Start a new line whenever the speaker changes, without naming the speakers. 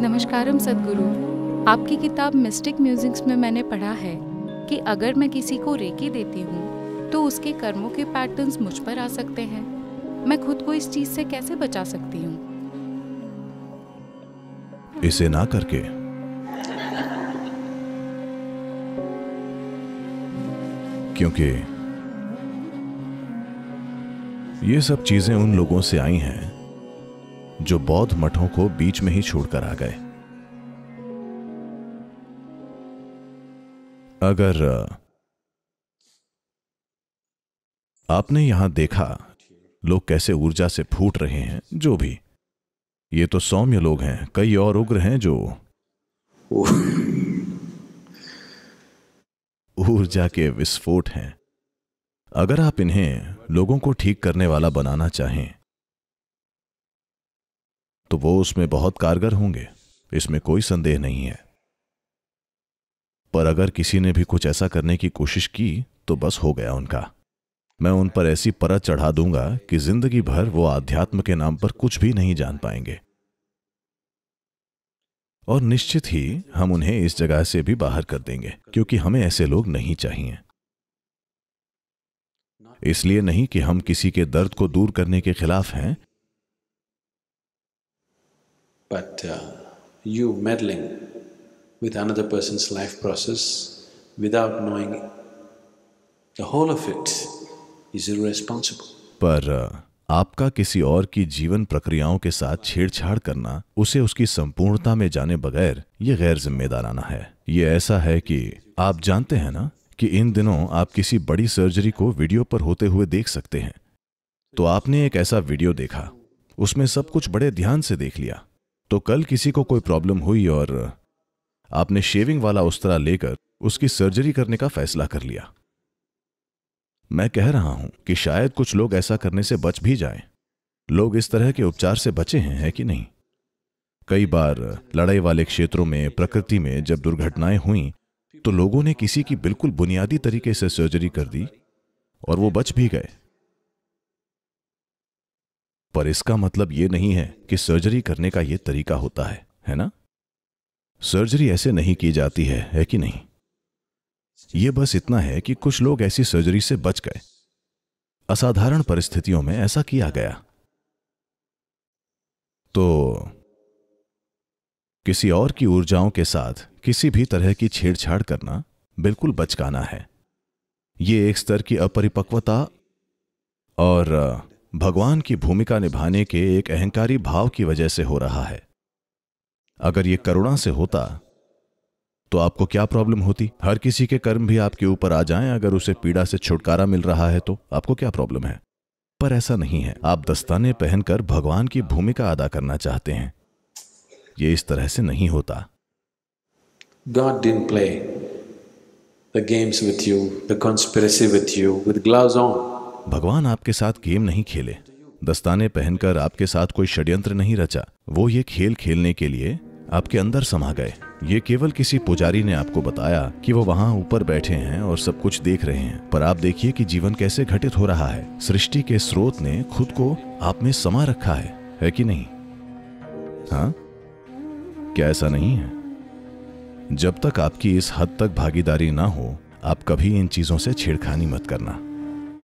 नमस्कारम सदगुरु आपकी किताब मिस्टिक म्यूजिक्स में मैंने पढ़ा है कि अगर मैं किसी को रेकी देती हूँ तो उसके कर्मों के पैटर्न्स मुझ पर आ सकते हैं मैं खुद को इस चीज से कैसे बचा सकती हूँ इसे ना करके क्योंकि ये सब चीजें उन लोगों से आई हैं जो बौद्ध मठों को बीच में ही छोड़कर आ गए अगर आपने यहां देखा लोग कैसे ऊर्जा से फूट रहे हैं जो भी ये तो सौम्य लोग हैं कई और उग्र हैं जो ऊर्जा के विस्फोट हैं अगर आप इन्हें लोगों को ठीक करने वाला बनाना चाहें तो वो उसमें बहुत कारगर होंगे इसमें कोई संदेह नहीं है पर अगर किसी ने भी कुछ ऐसा करने की कोशिश की तो बस हो गया उनका मैं उन पर ऐसी परत चढ़ा दूंगा कि जिंदगी भर वो आध्यात्म के नाम पर कुछ भी नहीं जान पाएंगे और निश्चित ही हम उन्हें इस जगह से भी बाहर कर देंगे क्योंकि हमें ऐसे लोग नहीं चाहिए इसलिए नहीं कि हम किसी के दर्द को दूर करने के खिलाफ हैं But uh, you meddling with another person's life process without knowing the whole of it is irresponsible. uh... आपका किसी और की जीवन प्रक्रियाओं के साथ छेड़छाड़ करना उसे उसकी संपूर्णता में जाने बगैर ये गैर जिम्मेदाराना है ये ऐसा है कि आप जानते हैं ना कि इन दिनों आप किसी बड़ी सर्जरी को वीडियो पर होते हुए देख सकते हैं तो आपने एक ऐसा वीडियो देखा उसमें सब कुछ बड़े ध्यान से देख लिया तो कल किसी को कोई प्रॉब्लम हुई और आपने शेविंग वाला उस्तरा लेकर उसकी सर्जरी करने का फैसला कर लिया मैं कह रहा हूं कि शायद कुछ लोग ऐसा करने से बच भी जाएं। लोग इस तरह के उपचार से बचे हैं है कि नहीं कई बार लड़ाई वाले क्षेत्रों में प्रकृति में जब दुर्घटनाएं हुई तो लोगों ने किसी की बिल्कुल बुनियादी तरीके से सर्जरी कर दी और वो बच भी गए पर इसका मतलब यह नहीं है कि सर्जरी करने का यह तरीका होता है है ना सर्जरी ऐसे नहीं की जाती है है कि नहीं यह बस इतना है कि कुछ लोग ऐसी सर्जरी से बच गए असाधारण परिस्थितियों में ऐसा किया गया तो किसी और की ऊर्जाओं के साथ किसी भी तरह की छेड़छाड़ करना बिल्कुल बचकाना है यह एक स्तर की अपरिपक्वता और भगवान की भूमिका निभाने के एक अहंकारी भाव की वजह से हो रहा है अगर ये करुणा से होता तो आपको क्या प्रॉब्लम होती हर किसी के कर्म भी आपके ऊपर आ जाएं अगर उसे पीड़ा से छुटकारा मिल रहा है तो आपको क्या प्रॉब्लम है पर ऐसा नहीं है आप दस्ताने पहनकर भगवान की भूमिका अदा करना चाहते हैं ये इस तरह से नहीं होता God didn't play the games with you the conspiracy with you with gloves on भगवान आपके साथ गेम नहीं खेले दस्ताने पहनकर आपके साथ कोई षड्यंत्र नहीं रचा वो ये खेल खेलने के लिए आपके अंदर समा गए ये केवल किसी पुजारी ने आपको बताया कि वो वहाँ ऊपर बैठे हैं और सब कुछ देख रहे हैं पर आप देखिए कि जीवन कैसे घटित हो रहा है सृष्टि के स्रोत ने खुद को आप में समा रखा है है कि नहीं हाँ क्या ऐसा नहीं है जब तक आपकी इस हद तक भागीदारी ना हो आप कभी इन चीजों से छेड़खानी मत करना